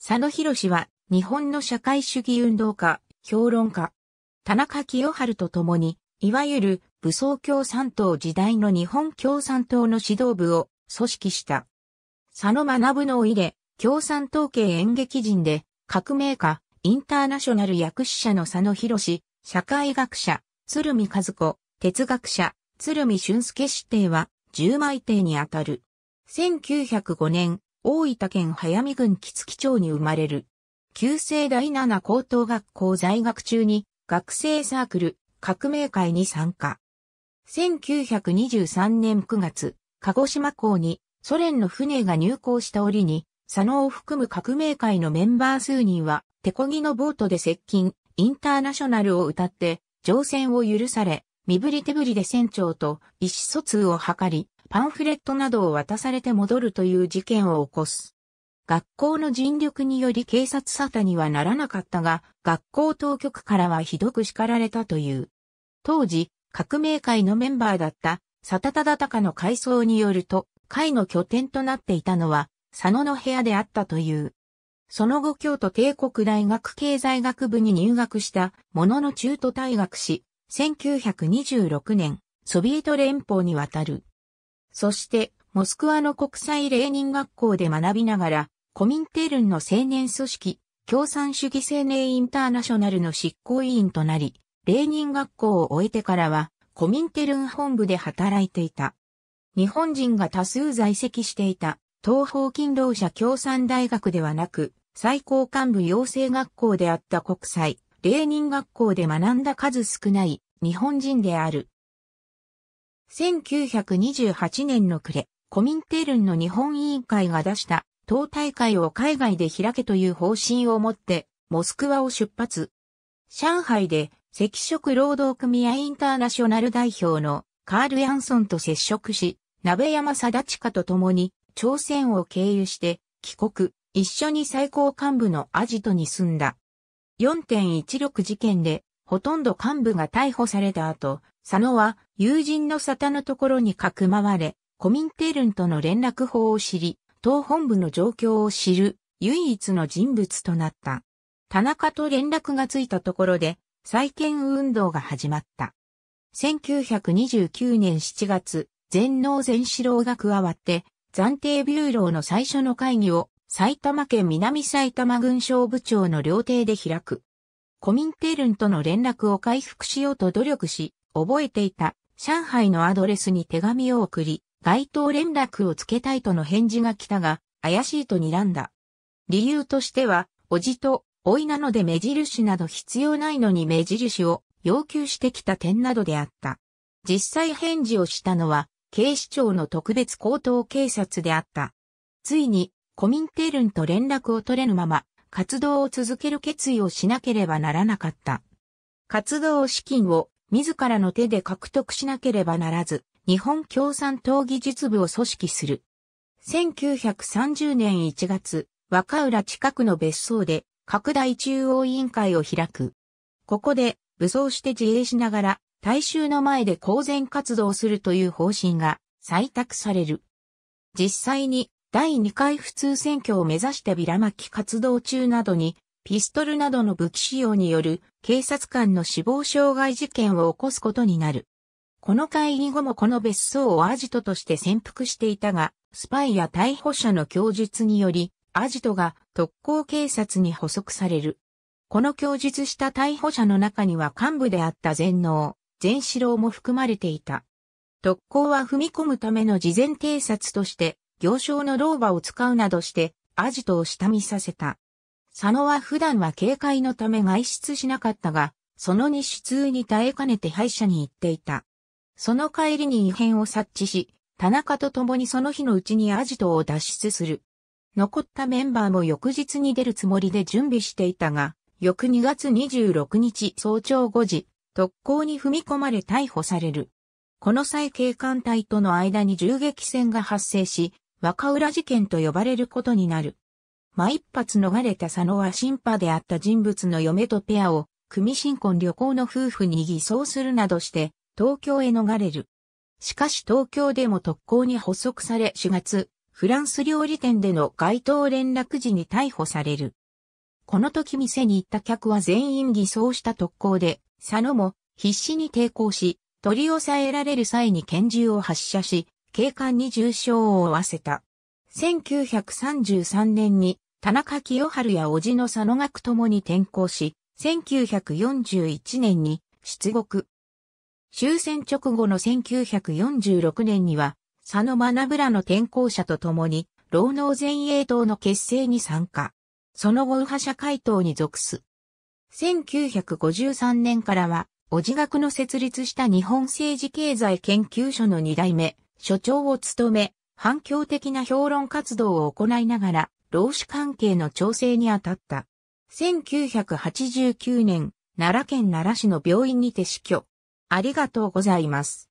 佐野博士は、日本の社会主義運動家、評論家、田中清春と共に、いわゆる武装共産党時代の日本共産党の指導部を組織した。佐野学の入れ、共産党系演劇人で、革命家、インターナショナル役師者の佐野博士、社会学者、鶴見和子、哲学者、鶴見俊介指定は、十枚帝にあたる。1905年、大分県早見郡木月町に生まれる。旧制第七高等学校在学中に学生サークル革命会に参加。1923年9月、鹿児島港にソ連の船が入港した折に、佐野を含む革命会のメンバー数人は、手漕ぎのボートで接近、インターナショナルを歌って、乗船を許され、身振り手振りで船長と意思疎通を図り、パンフレットなどを渡されて戻るという事件を起こす。学校の尽力により警察沙汰にはならなかったが、学校当局からはひどく叱られたという。当時、革命会のメンバーだった、佐田忠敬の回想によると、会の拠点となっていたのは、佐野の部屋であったという。その後京都帝国大学経済学部に入学したものの中途退学し、1926年、ソビエト連邦に渡る。そして、モスクワの国際レーニン学校で学びながら、コミンテルンの青年組織、共産主義青年インターナショナルの執行委員となり、レーニン学校を終えてからは、コミンテルン本部で働いていた。日本人が多数在籍していた、東方勤労者共産大学ではなく、最高幹部養成学校であった国際、レーニン学校で学んだ数少ない日本人である。1928年の暮れ、コミンテルンの日本委員会が出した党大会を海外で開けという方針を持って、モスクワを出発。上海で赤色労働組合インターナショナル代表のカール・ヤンソンと接触し、鍋山貞親と共に朝鮮を経由して帰国、一緒に最高幹部のアジトに住んだ。4.16事件でほとんど幹部が逮捕された後、佐野は友人の沙田のところにかくまわれ、コミンテルンとの連絡法を知り、党本部の状況を知る唯一の人物となった。田中と連絡がついたところで、再建運動が始まった。1929年7月、全農全四郎が加わって、暫定ビューローの最初の会議を埼玉県南埼玉郡省部長の料亭で開く。コミンテルンとの連絡を回復しようと努力し、覚えていた上海のアドレスに手紙を送り、該当連絡をつけたいとの返事が来たが、怪しいと睨んだ。理由としては、おじと、おいなので目印など必要ないのに目印を要求してきた点などであった。実際返事をしたのは、警視庁の特別高等警察であった。ついに、コミンテルンと連絡を取れぬまま、活動を続ける決意をしなければならなかった。活動資金を自らの手で獲得しなければならず、日本共産党技術部を組織する。1930年1月、若浦近くの別荘で拡大中央委員会を開く。ここで武装して自衛しながら大衆の前で公然活動するという方針が採択される。実際に第2回普通選挙を目指してビラ巻き活動中などに、ピストルなどの武器使用による警察官の死亡傷害事件を起こすことになる。この会議後もこの別荘をアジトとして潜伏していたが、スパイや逮捕者の供述により、アジトが特攻警察に捕捉される。この供述した逮捕者の中には幹部であった全能、全四郎も含まれていた。特攻は踏み込むための事前偵察として、行商の老婆を使うなどして、アジトを下見させた。佐野は普段は警戒のため外出しなかったが、その日通に耐えかねて歯医者に行っていた。その帰りに異変を察知し、田中と共にその日のうちにアジトを脱出する。残ったメンバーも翌日に出るつもりで準備していたが、翌2月26日早朝5時、特攻に踏み込まれ逮捕される。この際警官隊との間に銃撃戦が発生し、若浦事件と呼ばれることになる。ま一発逃れた佐野は新派であった人物の嫁とペアを、組新婚旅行の夫婦に偽装するなどして、東京へ逃れる。しかし東京でも特攻に発足され4月、フランス料理店での街頭連絡時に逮捕される。この時店に行った客は全員偽装した特攻で、佐野も必死に抵抗し、取り押さえられる際に拳銃を発射し、警官に重傷を負わせた。1933年に田中清春や叔父の佐野学ともに転校し、1941年に出国。終戦直後の1946年には、佐野学らの転校者と共に、労農前衛党の結成に参加。その後右派社会党に属す。1953年からは、おじ学の設立した日本政治経済研究所の二代目、所長を務め、反響的な評論活動を行いながら、労使関係の調整に当たった。1989年、奈良県奈良市の病院にて死去。ありがとうございます。